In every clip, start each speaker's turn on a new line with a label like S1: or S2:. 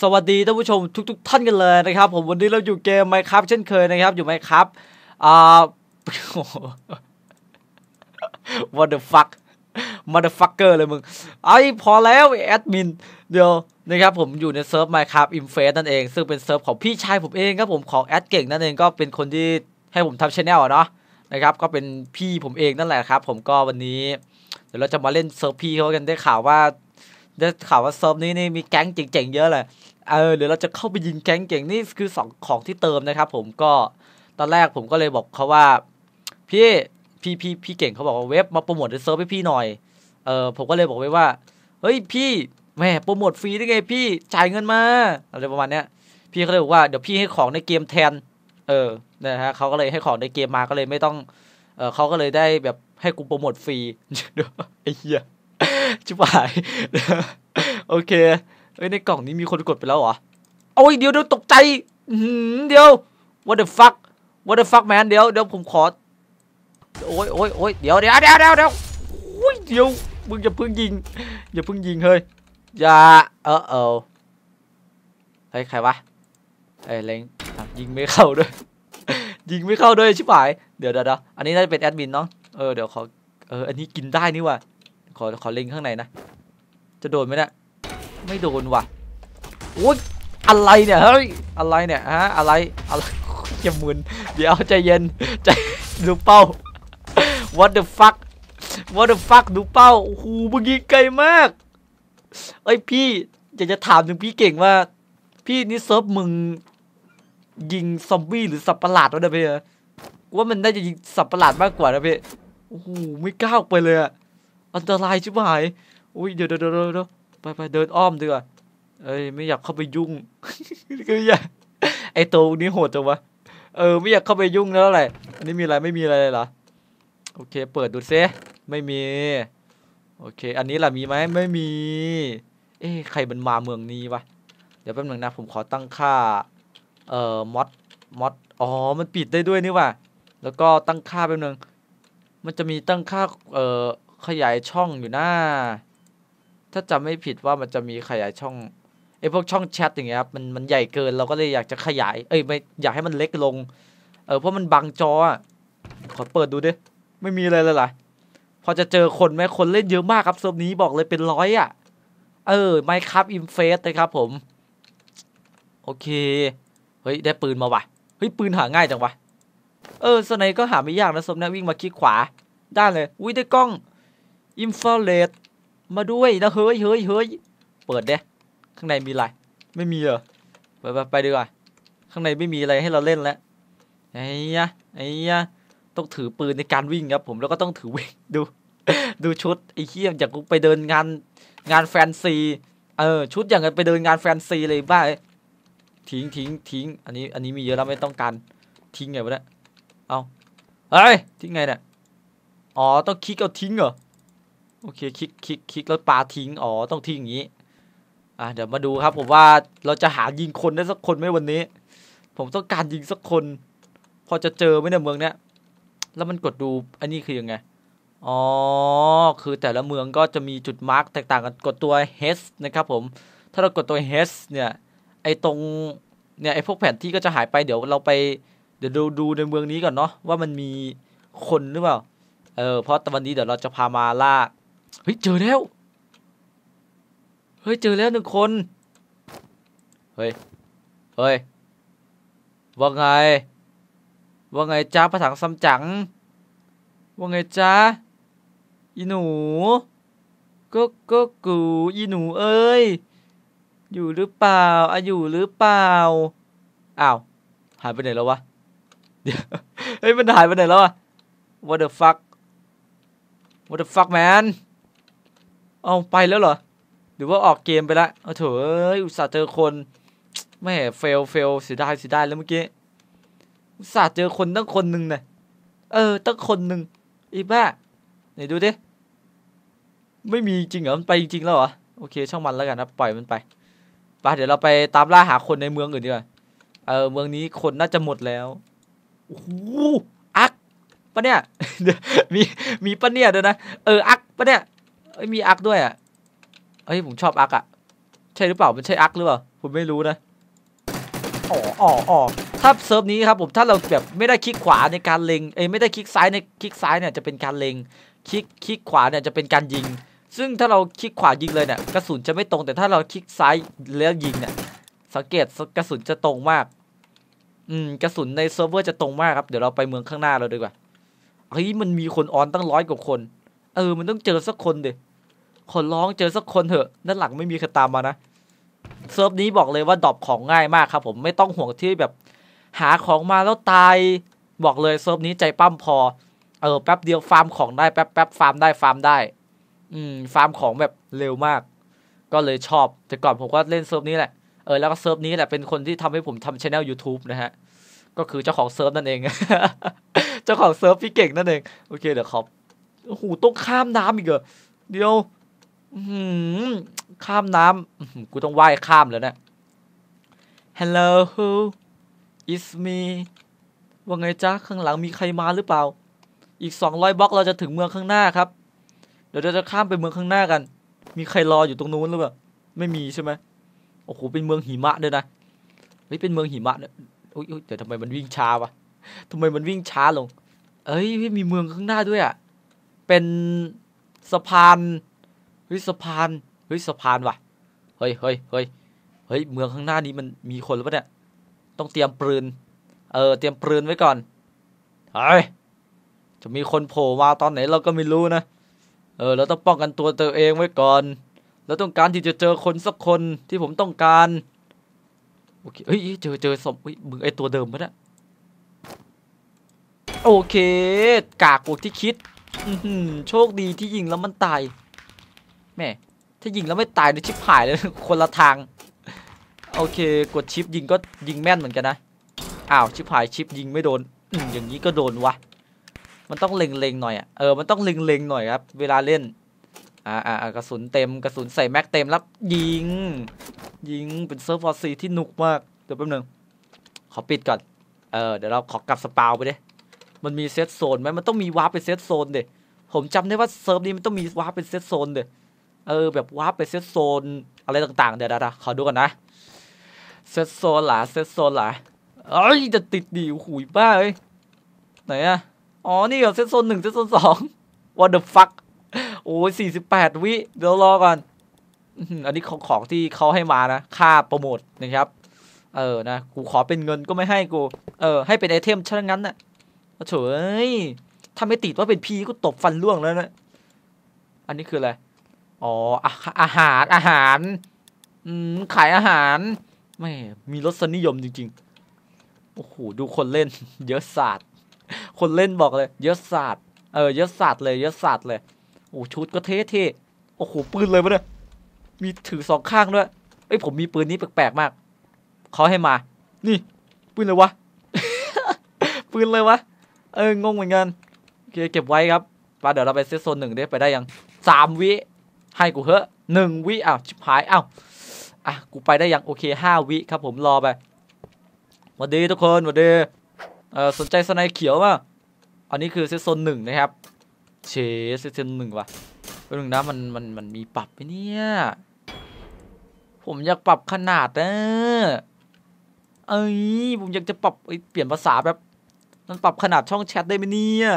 S1: สวัสดีท่านผู้ชมทุก ๆ ท่านกันเลยนะครับ ผมวันนี้เราอยู่เกมไมครับเช่นเคยนะครับ อยู่ไมครับอ่า what the fuck มาเดฟักเกอร์เลยมึงไอ้พอแล้วแอดมินเดี๋ยวนะครับผมอยู่ในเซิร์ฟไมครับอิมเฟสนั่นเอง ซึ่งเป็นเซิร์ฟของพี่ชายผมเองครับผมของแอดเก่งนั่นเอง ก็เป็นคนที่ให้ผมทำชแนลเนาะนะครับ ก็เป็นพี่ผมเองนั่นแหละครับ ผมก็วันนี้ เดี๋ยวเราจะมาเล่นเซิร์ฟพี่เขากันได้ข่าวว่าเดวข่าวว่าเซิร์ฟนี้นี่มีแก๊งเจ๋งๆเยอะเลยเออเดี๋ยวเราจะเข้าไปยิงแก๊งเก่งนี่คือสองของที่เติมนะครับผมก็ตอนแรกผมก็เลยบอกเขาว่า พี่พี่พี่พี่เก่งเขาบอกว่าเว็บมาโปรโมทเซิร์ฟให้พี่หน่อย เออผมก็เลยบอกไปว่าเฮ้ยพี่ แม่โปรโมทฟรีได้ไงพี่จ่ายเงินมาอะไรประมาณเนี้ยพี่เขาเลยบอกว่าเดี๋ยวพี่ให้ของในเกมแทน เออนะฮะเขาก็เลยให้ของในเกมมาก็เลยไม่ต้องเออเขาก็เลยได้แบบให้กูโปรโมทฟรีเยไอ้เหี้ยชิบหาย โอเคเอ้ในกล่องนี้มีคนกดไปแล้วเหรอโอ้ยเดี๋ยวเดี๋ยวตกใจเดี๋ยว what the fuck what the fuck man เดี๋ยวเดี๋ยวผมขอโอ้ยโอ้ยโอ้ยเดี๋ยวเดี๋ยวเดี๋ยวเดี๋ยวเดี๋ยวโอ้ยเดี๋ยวมึงอย่าเพิ่งยิงอย่าเพิ่งยิงเฮ้ยอย่าเออเออเฮ้ยใครวะเฮ้ยเล็งยิงไม่เข้าด้วยยิงไม่เข้าด้วยชิบหายเดี๋ยวเดี๋ยวอันนี้น่าจะเป็นแอดมินเนาะเออเดี๋ยวขอเอออันนี้กินได้นี่ว่าขอขอลิงข้างในนะ จะโดนไหมเนะี่ยไม่โดนว่ะ โอ้ย อะไรเนี่ย เฮ้ย อะไรเนี่ยฮะ อะไร อะไรจะมึนเดี๋ยวใจเย็น ใจดูเป้า what the fuck what the fuck ดูเป้า โอ้โหม่งยิงไกลมากเอ้ยพี่อยากจะถามถึงพี่เก่งว่า พี่นี่เซิร์ฟมึง ยิงซอมบี้หรือสับประหลาดวะเดี่พี่ว่ามันน่าจะยิงสับประหลาดมากกว่านะพี่โอ้โหไม่กล้าออกไปเลยอะอันตรายชิบหายอุ้ยเดี๋ยวเดี๋ยวเดี๋ยวไปไปเดินอ้อมดีกว่า เอ้ยไม่อยากเข้าไปยุ่งก็อยากไอตัวนี้โหดจังวะ เออ ไม่อยากเข้าไปยุ่งแล้วแหละ อันนี้มีอะไรไม่มีอะไรเลยเหรอ โอเค เปิดดูซิไม่มี โอเค อันนี้ล่ะมีไหมไม่มี เอ้ใครมันมาเมืองนี้วะ เดี๋ยวแป๊บนึงนะผมขอตั้งค่า เอ่อมอดมอดอ๋อ มันปิดได้ด้วยนี่วะแล้วก็ตั้งค่าแป๊บนึง มันจะมีตั้งค่า เอ่อขยายช่องอยู่หน้า ถ้าจำไม่ผิดว่ามันจะมีขยายช่องไอ้พวกช่องแชทอย่างเงี้ยครับมันมันใหญ่เกินเราก็เลยอยากจะขยาย เอ้ยไม่ อยากให้มันเล็กลง เออ เพราะมันบังจออะขอเปิดดูดิไม่มีอะไรเลยล่ะพอจะเจอคนไหมคนเล่นเยอะมากครับเซิร์ฟนี้บอกเลยเป็นร้อยอ่ะ เออไมค์ครับอินเฟสนะครับ ผม โอเคเฮ้ยได้ปืนมาว่ะเฮ้ยปืนหาง่ายจังวะเออสไนก็หาไม่ยากนะสมนะวิ่งมาคลิกขวาได้เลยอุ้ยได้กล้องอินฟราเรดมาด้วยนะเฮ้ยเฮ้ยเฮ้ยเปิดเด้ข้างในมีอะไรไม่มีเหรอไปไปไปดีกว่าข้างในไม่มีอะไรให้เราเล่นแล้วไอ้ยะไอ้ยะต้องถือปืนในการวิ่งครับผมแล้วก็ต้องถือวิ่งดูดูชุดไอ้เขี้ยมยากกูไปเดินงานงานแฟนซี เออชุดอย่างไปเดินงานแฟนซีเลยบ้าทิ้งทิ้งทิ้งอันนี้อันนี้มีเยอะแล้วไม่ต้องการทิ้งไงวะเนี่ยเอาเฮ้ยทิ้งไงเนี่ยอ๋อต้องคลิกเอาทิ้งเหรอโอเคคลิกคลิกคลิกแล้วปลาทิ้งอ๋อต้องทิ้งอย่างนี้ อ่ะเดี๋ยวมาดูครับผมว่าเราจะหายิงคนได้สักคนไหมวันนี้ ผมต้องการยิงสักคน พอจะเจอไหมในเมืองเนี้ย แล้วมันกดดูอันนี้คือยังไงอ๋อคือแต่ละเมืองก็จะมีจุดมาร์กแตกต่างกันกดตัว H นะครับผม ถ้าเรากดตัว H เนี่ย ไอตรงเนี่ยไอพวกแผนที่ก็จะหายไปเดี๋ยวเราไป เดี๋ยวดูดูในเมืองนี้ก่อนเนาะว่ามันมีคนหรือเปล่าเออเพราะตวันนี้เดี๋ยวเราจะพามาล่าเฮ้ยเจอแล้ว เฮ้ยเจอแล้วหนึ่งคน เฮ้ย เฮ้ย ว่าไง ว่าไงจ้าพระถังซัมจั๋งว่าไงจ้าอีหนูก็ก็กูอีหนูเอ้ย อยู่หรือเปล่าอาอยู่หรือเปล่า อ้าว หายไปไหนแล้ววะ เฮ้ยมันหายไปไหนแล้ววะ what the fuck what the fuck man เอาไปแล้วเหรอ หรือว่าออกเกมไปละเอาเถอะอุตส่าห์เจอคน แม่เฟลเฟลเสียดายเสียดายแล้วเมื่อกี้ อุตส่าห์เจอคนตั้งคนหนึ่งนะเออ ตั้งคนหนึ่งอีบ้า ไหนดูดิ ไม่มีจริงเหรอมันไปจริงแล้วเหรอ โอเค ช่างมันแล้วกันนะ ปล่อยมันไป ไปเดี๋ยวเราไปตามล่าหาคนในเมืองอื่นดีกว่า เออ เมืองนี้คนน่าจะหมดแล้วโอ้โหอักปะเนี่ย มี มีปะเนี่ยเด้๋ยนะ เออ อักปะเนี่ยเอ้ยมีอักด้วยอ่ะเอ้ยผมชอบอักอ่ะใช่หรือเปล่ามันใช่อักหรือเปล่าผมไม่รู้นะอ๋ออ๋ออ ถ้าเซิร์ฟนี้ครับผมถ้าเราแบบไม่ได้คลิกขวาในการเล็งเอ้ยไม่ได้คลิกซ้ายในคลิกซ้ายเนี่ยจะเป็นการเล็ง คลิกคลิกขวาเนี่ยจะเป็นการยิง ซึ่งถ้าเราคลิกขวายิงเลยเนี่ยกระสุนจะไม่ตรงแต่ถ้าเราคลิกซ้ายแล้วยิงเนี่ยสังเกตกระสุนจะตรงมาก อืมกระสุนในเซิร์ฟเวอร์จะตรงมากครับเดี๋ยวเราไปเมืองข้างหน้าเราดีกว่าเฮ้ยมันมีคนออนตั้งร้อยกว่าคนเออมันต้องเจอสักคนเดี๋ยขอร้อง เจอสักคนเถอะด้านหลังไม่มีใครตามมานะเซิร์ฟนี้บอกเลยว่าดรอปของง่ายมากครับผมไม่ต้องห่วงที่แบบ หาของมาแล้วตายบอกเลยเซิร์ฟนี้ใจปั้มพอ เออแป๊บเดียวฟาร์มของได้แป๊บแป๊บฟาร์มได้ฟาร์มได้ อืม ฟาร์มของแบบเร็วมาก ก็เลยชอบแต่ก่อนผมก็เล่นเซิร์ฟนี้แหละเออแล้วก็เซิร์ฟนี้แหละเป็นคนที่ทำให้ผมทำช anel YouTube นะฮะก็คือเจ้าของเซิร์ฟนั่นเองเจ้าของเซิร์ฟพี่เก่งนั่นเอง โอเคเดี๋ยวขอบโอ้โหต้องข้ามน้ำอีกเหรอเดี๋ยวข้ามน้ำกูต้องว่ายข้ามแล้วนะ Hello who is me ว่าไงจ๊ะข้างหลังมีใครมาหรือเปล่า อีกสองร้อยบล็อกเราจะถึงเมืองข้างหน้าครับ เดี๋ยวเราจะข้ามไปเมืองข้างหน้ากัน มีใครรออยู่ตรงนู้นหรือเปล่า ไม่มีใช่ไหมโอ้โหเป็นเมืองหิมะด้วยนะเฮ้ยเป็นเมืองหิมะเนี่ยโอ้ยเดี๋ยวทำไมมันวิ่งช้าวะทำไมมันวิ่งช้าลงเอ้ยมีเมืองข้างหน้าด้วยอ่ะ เป็นสะพานเฮ้ยสะพานเฮ้ยสะพานว่ะเฮ้ยเฮ้ยเฮ้ยเฮ้ยเมืองข้างหน้านี้มันมีคนหรือเปล่าเนี่ยต้องเตรียมปืน เออ เตรียมปืนไว้ก่อนเฮ้ยจะมีคนโผล่มาตอนไหนเราก็ไม่รู้นะเออเราต้องป้องกันตัวตัวเองไว้ก่อนเราต้องการที่จะเจอคนสักคนที่ผมต้องการ โอเคเฮ้ยเจอเจอสมมึงไอตัวเดิมมะเนี่ยโอเคกากพวกที่คิดโชคดีที่ยิงแล้วมันตายแม่ ถ้ายิงแล้วไม่ตายดูชิปหายเลยคนละทาง โอเค กดชิปยิงก็ยิงแม่นเหมือนกันนะ อ้าวชิปหายชิปยิงไม่โดน อย่างนี้ก็โดนวะมันต้องเล็งๆ หน่อยอ่ะเออมันต้องเล็งๆหน่อยครับเวลาเล่นอ่าอ่ากระสุนเต็มกระสุนใส่แม็กเต็มแล้วยิงยิงเป็นเซิร์ฟฟอร์ซีที่หนุกมาก เดี๋ยวแป๊บนึงขอปิดก่อนเออเดี๋ยวเราขอกลับสปาวไปดิมันมีเซตโซนไหมมันต้องมีวาร์ปเป็นเซตโซนเด็ผมจำได้ว่าเซิร์ฟนี้มันต้องมีวาร์ปเป็นเซตโซนเด็เออ แบบวาร์ปไปเซตโซนอะไรต่าง ๆ เดี๋ยวราขอดูก่อนนะเซตโซนหละเซตโซนหละเอ้ยจะติดดีหุยบ้าเลยไหนอะอ๋อ นี่เหรอเซตโซนหนึ่งเซตโซนสองวันเดอ์ฟักโอ้ยสี่สิบแปดวิ เดี๋ยวรอก่อนอันนี้ของของที่เขาให้มานะ ค่าโปรโมท นะครับ เออนะ กูขอเป็นเงินก็ไม่ให้ กู เออ ให้เป็นไอเทมเช่นนั้นนะ่ะเฉยถ้าไม่ติดว่าเป็นพีก็ตบฟันล่วงแล้วนะอันนี้คืออะไรอ๋ออาหารอาหารอืมขายอาหารไม่มีรสนิยมจริงๆโอ้โห ดูคนเล่น เยอะศาสตร์คนเล่นบอกเลยเยอะศาสตร์เออเยอะศาสตร์เลยเยอะศาสตร์เลยโอ้ชุดก็เท่เท่โอ้โห ปืนเลยปะเนี่ย มีถือสองข้างด้วยเอ้ยผมมีปืนนี้แปลกๆมากเขาให้มา นี่ ปืนเลยวะปืนเลยวะ เอองงเหมือนกันโอเคเก็บไว้ครับปาเดี๋ยวเราไปเซตโซนหนึ่งได้ไปได้ยังสามวิให้กูเหอะหนึ่งวิอ้าว ชิบหายอ้าวอ่ะกูไปได้อย่างโอเคห้าวิ ครับผมรอไปสวัสดีทุกคนสวัสดีเออสนใจสไนเขียวป้ะอันนี้คือเซตโซนหนึ่งนะครับเชเซตโซนหนึ่งวะเป็นหนึ่งนะมันมันมันมีปรับไปเนี่ย ผมอยาก ปรับขนาดนะเอ้ยผม อยาก จะ ปรับเปลี่ยนภาษาแบบมันปรับขนาดช่องแชทได้ไหมเนี่ย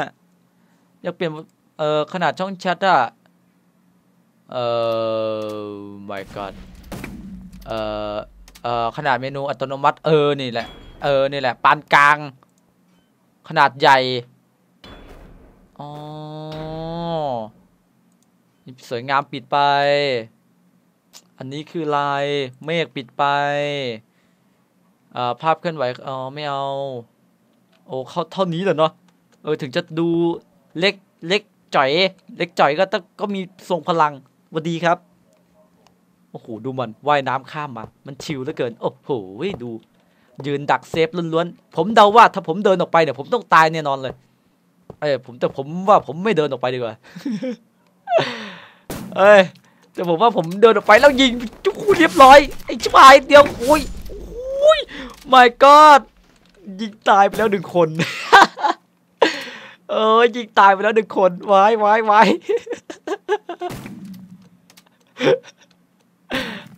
S1: อยากเปลี่ยนเออขนาดช่องแชทอะเออ my god เออเออขนาดเมนูอัตโนมัติเออ นี่แหละเออ นี่แหละปานกลาง ขนาดใหญ่ อ๋อสวยงามปิดไป อันนี้คือลายเมฆปิดไปอ่าภาพเคลื่อนไหวอ๋อไม่เอา โอ้เขาเท่านี้เหรอเนาะเออ ถึงจะดูเล็กเล็กจ่อย เล็กจ่อยก็ต้องก็มีทรงพลังวัสดีครับ โอ้โห ดูมันว่ายน้ำข้ามมา มันชิวเหลือเกิน โอ้โห ดู ยืนดักเซฟล้วนๆผมเดาว่า ถ้าผมเดินออกไปเนี่ยผมต้องตายแน่นอนเลย เอ้ย ผมแต่ผมว่าผมไม่เดินออกไปดีกว่าเอ้ย แต่ผมว่าผมเดินออกไปแล้วยิงจุ๊กเรียบร้อย ไอ้ชิบหายเดียวโอ้ยโอ้ย my god ยิงตายไปแล้วหนึ่งคน เออยิงตายไปแล้วหนึ่งคนไว้ไว้ไว้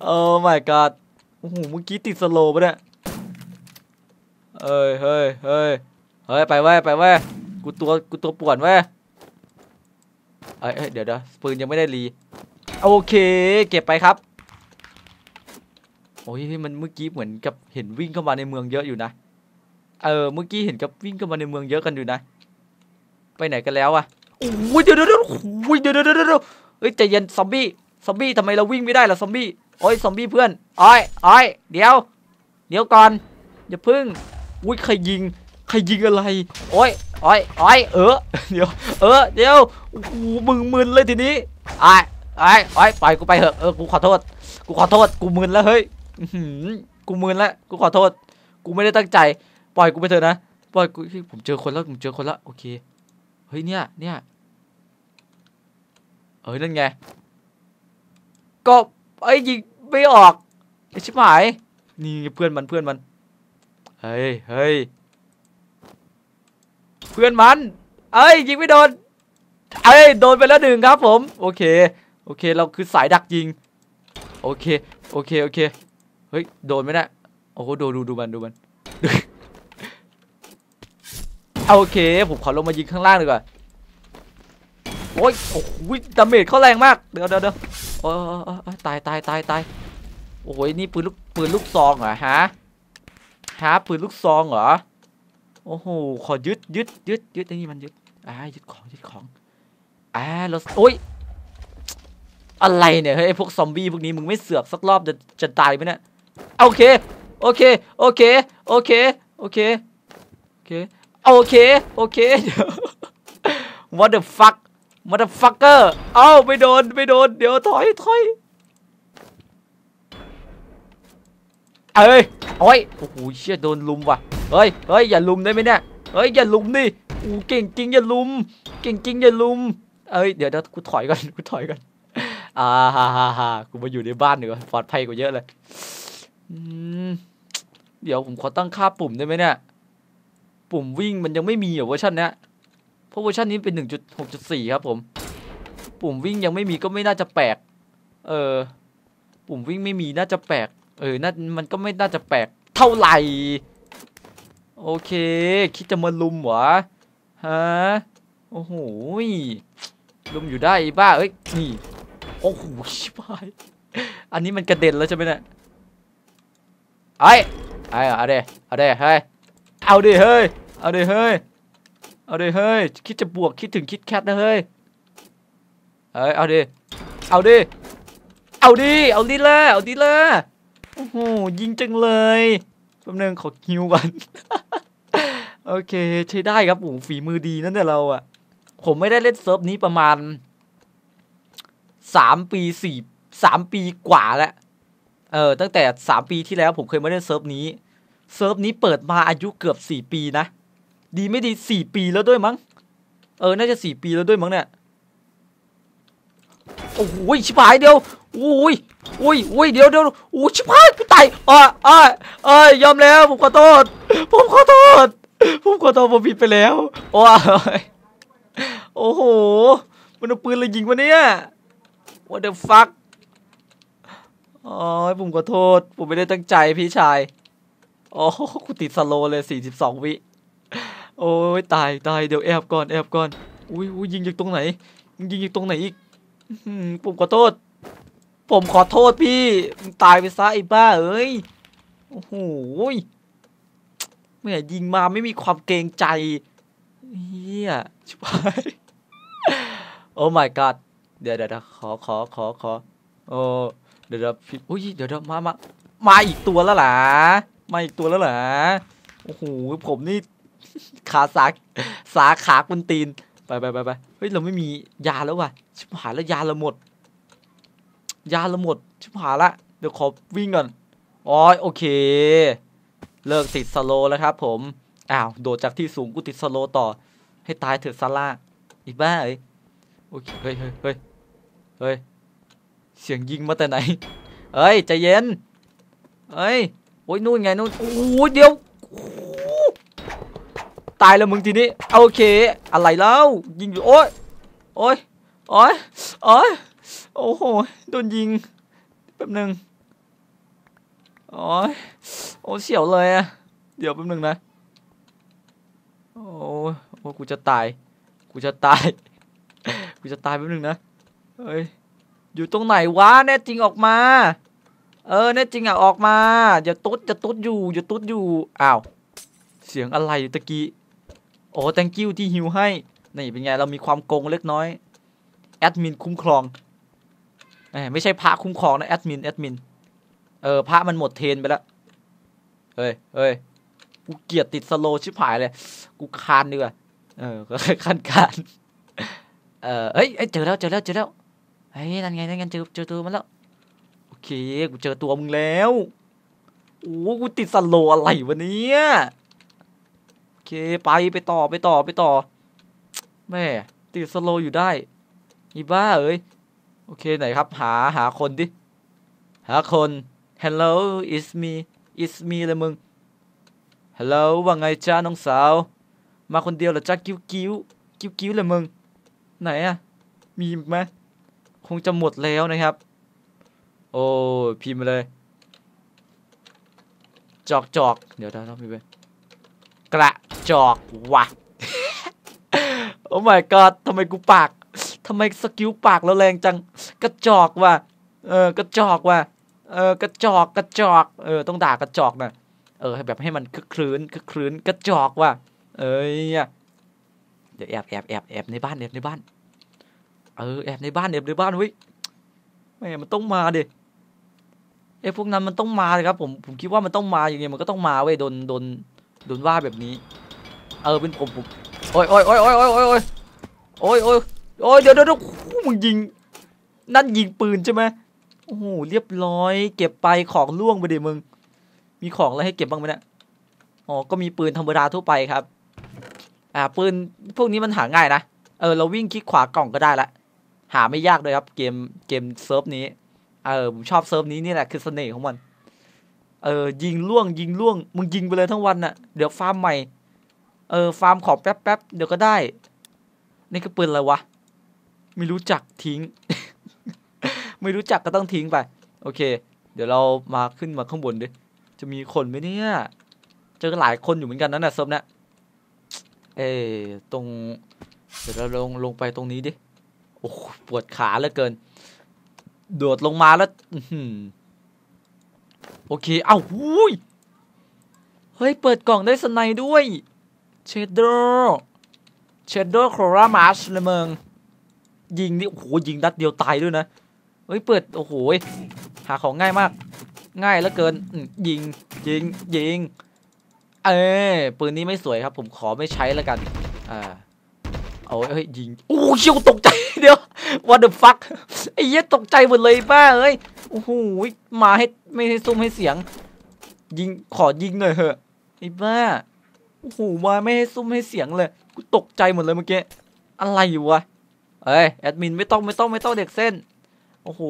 S1: โอ้ my god โอ้โห เมื่อกี้ติดสโลปะเนี่ยเฮ้ย เฮ้ยเฮ้ยเฮ้ยไปเว้ยไปเว้ยกูตัวกูตัวปวดเว้ยเอ้ยเดี๋ยวเดี๋ยวปืนยังไม่ได้รี โอเคเก็บไปครับ โอ้ยมันเมื่อกี้เหมือนกับเห็นวิ่งเข้ามาในเมืองเยอะอยู่นะ เออ เมื่อกี้เห็นกับวิ่งเข้ามาในเมืองเยอะกันอยู่นะ ไปไหนกันแล้วอะโอ้ยเดี๋ยวเดี๋ยวเดี๋ยวเดี๋ยวเดี๋ยวเดี๋ยวเฮ้ยใจเย็นซอมบี้ซอมบี้ทำไมเราวิ่งไม่ได้ล่ะซอมบี้โอ้ยซอมบี้เพื่อนอ้อยอ้อยเดี๋ยว เดี๋ยวก่อน อย่าพึ่งอุ้ยใครยิง ใครยิงอะไร โอ้ย โอ้ยโอ้ยเออ เดี๋ยว เออ เดี๋ยวโอ้โหมึงมึนเลยทีนี้ไอ้ไอ้ไอ้ปล่อยกูไปเหอะเออ กูขอโทษ กูขอโทษ กูมึนแล้วเฮ้ยกูมึนแล้ว กูขอโทษ กูไม่ได้ตั้งใจ ปล่อยกูไปเถอะนะ ปล่อยกูผมเจอคนแล้วผมเจอคนแล้วโอเค เฮ้ยเนี่ย เนี่ย เอ้ยนั่นไงก็ไอ้ยิงไม่ออกไอชิบหายนี่เพื่อนมันเพื่อนมันเฮ้ยเฮ้ยเพื่อนมันเอ้ยยิงไม่โดนเอ้ยโดนไปแล้วหนึ่งครับผมโอเคโอเคเราคือสายดักยิงโอเคโอเคโอเคเฮ้ยโดนไหมนะโอ้โหโดนดูดูมันดูมันโอเคผมขอลงมายิงข้างล่างดีกว่าโอ้ยโอ้ยดาเมจเขาแรงมากเดี๋ยวเดี๋ยวเดี๋ยวอ้ยตายตายตายตาย โอ้ยนี่ปืนลูก ปืนลูกซองเหรอฮะฮะปืนลูกซองเหรอโอ้โหขอยึด ยึด ยึด ยึดไอ้นี่มัน ยึดอ่ายึดของยึดของอ่าเราโอ้ยอะไร เนี่ยเฮ้ยพวกซอมบี้พวกนี้มึงไม่เสือกสักรอบจะจะตายไหมเนี่ยโอเค โอเค โอเค โอเคโอเคโอเคโอเคโอเค what the fuck มาดฟักเกอร์เอ้า ไม่โดนไม่โดน เดี๋ยวถอยถอยเอ้ยโอ้ย โอ้โหเชี่ยโดนลุมว่ะ เฮ้ย เฮ้ย อย่าลุมได้ไหมเนี่ย เฮ้ย อย่าลุมดิโอ้เก่งจริงอย่าลุม เก่งจริงอย่าลุมเอ้ย เดี๋ยวเดี๋ยวกูถอยกันกูถอยกันอ่าฮ่าฮ่าฮ่ากูมาอยู่ในบ้านหนกว่าปลอดภัยกว่าเยอะเลยเดี๋ยวผมขอตั้งค่าปุ่มได้ไหมเนี่ย ปุ่มวิ่งมันยังไม่มีเหรอเวอร์ชันเนี้ยเพราะเวอร์ชันนี้เป็น 1.6.4 ครับผม ปุ่มวิ่งยังไม่มีก็ไม่น่าจะแปลก เออ ปุ่มวิ่งไม่มีน่าจะแปลก เออน่ามันก็ไม่น่าจะแปลก เท่าไหร่ โอเค คิดจะมาลุมหวะฮะ โอ้โหลุมอยู่ได้บ้าเอ้ย นี่ โอ้โห ชิบหายอันนี้มันกระเด็นแล้วใช่ไหมเนี่ยไอ้ไอ้เอะไร้อะเร้เฮ้ยเอาดิเฮ้ยเอาดิเฮ้ยเอาดิเฮ้ยคิดจะบวกคิดถึงคิดแคทนะเฮ้ยเฮ้ยเอาดิเอาดิเอาดิเอาดิลยะเอาดิลยะโอ้โหยิงจังเลยแป๊บนึงขอคิวก่อนโอเค ใช้ได้ครับโอ้ฝีมือดีนั่นเนี่ยเราอะผมไม่ได้เล่นเซิร์ฟนี้ประมาณสามปีสี่สามปีกว่าแล้วเออตั้งแต่สามปีที่แล้วผมเคยมาเล่นเซิร์ฟนี้เซิร์ฟนี้เปิดมาอายุเกือบสี่ปีนะดีไม่ดีสี่ปีแล้วด้วยมั้ง เออ น่าจะสี่ปีแล้วด้วยมั้งเนี่ย โอ้ยชิบหายเดียวโอ้ยโอ้ยโอ้ยเดี๋ยวเดี๋ยวโอ้ยชิบหายกูตายอ่าอ่าเอ้ยยอมแล้วผมขอโทษ ผมขอโทษ ผมขอโทษผมผิดไปแล้ว โอ้ยโอ้โห มันเอาปืนเลยยิงวะเนี่ย what the fuck อ๋อผมขอโทษ ผมไม่ได้ตั้งใจพี่ชายอ๋อกูติดสโลเลยสสสี่ิบองวิโอ้ยตายตาย เดี๋ยวแอบก่อนแอบก่อนอุ้ยยิงจากตรงไหน ยิงจากตรงไหนอีกผมขอโทษ ผมขอโทษพี่ตายไปซะไอ้บ้าเอ้ยโอ้โหแม่ยิงมาไม่มีความเกรงใจเฮียชิบหายโอ้ my god เดี๋ยวเดี๋ยวขอขอขอขอโอ้เดี๋ยวเดี๋ยวอุ้ยเดี๋ยวเดี๋ยวมามามาอีกตัวแล้วหรอมาอีกตัวแล้วหรอโอ้โหผมนี่ขาสาสาขา คุณตีนไปไปไปไปเฮ้ยเราไม่มียาแล้วว่ะชิบหายแล้วยาเราหมด ยาเราหมดชิบหายละ เดี๋ยวขอวิ่งก่อนอ๋อโอเคเลิกติดสโลแล้วครับ ผมอ้าว โดดจากที่สูงกูติดสโลต่อ ให้ตายเถิดซาร่าอีบ้าเอ้ยโอเคเฮ้ยเฮ้ยเฮ้ยเฮ้ยเสียงยิงมาแต่ไหนเอ้ยใจเย็นเอ้ยโอ้ยนู่นไงนู่นโอ้ยเดี๋ยวตายแล้วมึงทีนี้โอเคอะไรแล้วยิงอยู่โอ้ยโอ้ยโอ้ยโอ้ยโอ้โหโดนยิงแป๊บหนึ่งโอ้ยโอ้เสียวเลยอะเดี๋ยวแป๊บหนึ่งนะโอ้โหกูจะตายกูจะตายกูจะตายแป๊บหนึ่งนะเฮ้ยอยู่ตรงไหนวะแน่จริงออกมา เออแน่จริงอ่ะออกมาอย่าตุ๊ดอย่าตุ๊ดอยู่อย่าตุ๊ดอยู่อ้าวเสียงอะไรตะกี้โอ้ thank you ที่ฮิวให้ นี่เป็นไงเรามีความโกงเล็กน้อยแอดมินคุ้มครองไม่ใช่พระคุ้มครองนะ แอดมิน แอดมิน เออพระมันหมดเทนไปแล้วเอ้ยเอ้ยกูเกียดติดสโล ชิบหายเลย กูคานดีกว่า เออก็คันคานเออเฮ้ยเจอแล้วเจอแล้วเจอแล้วเฮ้ย นั่นไง นั่นไงเจอเจอตัวมันแล้วโอเคกูเจอตัวมึงแล้วโอ้กูติดสโลอะไรวะเนี่ยเค ไปไปต่อไป ต่อ ไปต่อ แม่ ติด สโลอยู่ได้อีบ้า เอ้ย โอเคไหนครับ หาหาคน ดิ หาคน hello is me is me เลยมึง hello ว่าไงจ้าน้อง สาว มาคนเดียวหรอจ้ากิ้วกิ้วกิ้วกิ้วเลยมึง ไหนอะมีไหมคงจะ หมดแล้วนะครับ โอ้ พิมพ์เลย จอกจอกเดี๋ยวเดี๋ยวเพิมพ์ไปกระจอกวะโอ้ม่กอดทำไมกูปากทำไมสกิลปากเราแรงจัง กระจอกว่ะ เออกระจอกว่ะ เออกระจอกกระจอกเออต้องด่ากระจอกนะเออแบบให้มันคึกครื้นคึกครื้นกระจอกว่ะ เอ้ยเดี๋ยวแอบแอบแอบแอบในบ้านแอบในบ้าน เออแอบในบ้านแอบในบ้านเว้ยแม่มันต้องมาดิไอ้พวกนั้นมันต้องมาเลยครับ ผม ผมคิดว่ามันต้องมาอย่างเงี้ยมันก็ต้องมาเว้ยโดนโดนโดนว่าแบบนี้ เออเป็นผมผมโอ้ยโอ้ยโอ้ยโอ้ยโอ้ยโอ้ยโอ้ยโอ้ยโอ้ย เดี๋ยวเดี๋ยวมึงยิง นั่นยิงปืน ใช่ไหมโอ้โหเรียบร้อย เก็บไปของล่วงไปดิมึง มีของอะไรให้เก็บบ้างไหมเนี่ยอ๋อก็มีปืนธรรมดาทั่วไปครับ อ่าปืนพวกนี้มันหาง่ายนะ เออ เราวิ่งคลิกขวากล่องก็ได้ละ หาไม่ยากเลยครับเกมเกมเซิร์ฟนี้ เออผมชอบเซิร์ฟนี้นี่แหละคือเสน่ห์ของมันเออยิงล่วง ยิงล่วงมึงยิงไปเลยทั้งวันน่ะเดี๋ยวฟาร์มใหม่ เออฟาร์มขอแป๊บแป๊บเดี๋ยวก็ได้ นี่ก็ปืนอะไรวะ ไม่รู้จักทิ้ง ไม่รู้จัก ก็ต้อง ทิ้งไป โอเค เดี๋ยวเรามาขึ้นมาข้างบนดิจะมีคนไหมเนี่ยเจอหลายคนอยู่เหมือนกันนั่นี่ยะเซมเนี่ยเออตรงเดี๋ยวเราลงลงไปตรงนี้ดิโอ้ปวดขาเหลือเกินโดดลงมาแล้ว อืโอเคเอ้าหูยเฮ้ย เปิดกล่องได้สนายด้วยเชดเดอร์เชดเดอร์โครามาชเลยเมึงยิงนี่โอ้โห ยิงดัดเดียวตายด้วยนะ เฮ้ย เปิดโอ้โห หาของง่ายมาก ง่ายเหลือเกิน ยิง ยิง ยิง เอ้ปืนนี้ไม่สวยครับ ผมขอไม่ใช้แล้วกัน อ่าเอาเฮ้ยยิง โอ้เยตกใจเดี๋ยววันเดอ e f u c ไอ้เหี้ยตกใจหมดเลยป้าเอ้ยโอ้โห มาให้ไม่ให้ซุ้มให้เสียง ยิงขอยิงหน่อยเถอะไอ้บ้าโอ้โห มาไม่ให้ซุ้มให้เสียงเลยกูตกใจหมดเลยเมื่อกี้ อะไรอยู่วะเอ้ยแอดมินไม่ต้องไม่ต้องไม่ต้องเด็กเส้น โอ้โห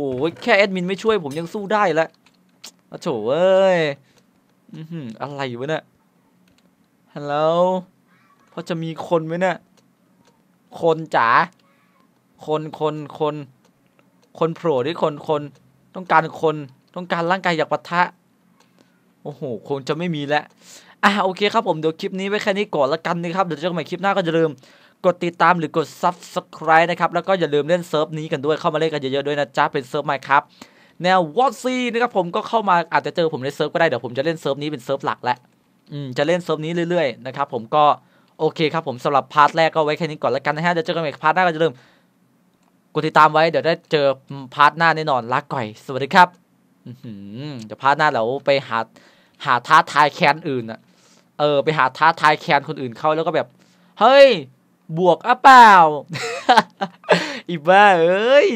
S1: แค่แอดมินไม่ช่วยผมยังสู้ได้แล้วโถเอ้ยอะไรอยวะเนี่ยฮัลโหลพอจะมีคนไหมเนี่ยคนจ๋าคนคนคนคนโผล่ที่คนคนต้องการคนต้องการร่างกายอยากปะทะโอ้โหคงจะไม่มีแล้วอ่ะโอเคครับผมเดี๋ยวคลิปนี้ไว้แค่นี้ก่อนละกันนะครับเดี๋ยวเจอกันใหม่คลิปหน้าก็อย่าลืมกดติดตามหรือกด subscribe นะครับแล้วก็อย่าลืมเล่นเซิร์ฟนี้กันด้วยเข้ามาเล่นกันเยอะๆด้วยนะจ๊ะเป็นเซิร์ฟใหม่ครับแนววอตซี่นะครับผมก็เข้ามาอาจจะเจอผมในเซิร์ฟก็ได้เดี๋ยวผมจะเล่นเซิร์ฟนี้เป็นเซิร์ฟหลักแหละอืมจะเล่นเซิร์ฟนี้เรื่อยๆนะครับผมก็โอเคครับผมสำหรับพาร์ทแรกก็ไว้แค่นี้ก่อนละกันนะฮะเดี๋ยวเจอกันใหม่พาร์ทหน้าก็จะลรมกดติดตามไว้เดี๋ยวได้เจอพาร์ทหน้าแน่นอนรัก่อย สวัสดีครับเดี๋ยวพาร์ทหน้าเราไปหาหาท้าทายแคนอื่นอะเออ ไปหาท้าทายแคนคนอื่นเข้าแล้วก็แบบ เฮ้ย บวกอ่ะเปล่า อีบ้าเอ้ย